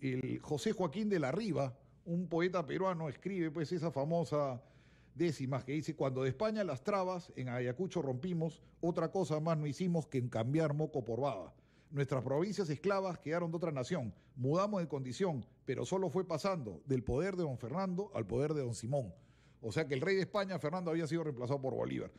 el José Joaquín de la Riva, un poeta peruano, escribe pues esa famosa décima que dice, cuando de España las trabas en Ayacucho rompimos, otra cosa más no hicimos que en cambiar moco por baba. Nuestras provincias esclavas quedaron de otra nación, mudamos de condición, pero solo fue pasando del poder de don Fernando al poder de don Simón. O sea que el rey de España, Fernando, había sido reemplazado por Bolívar.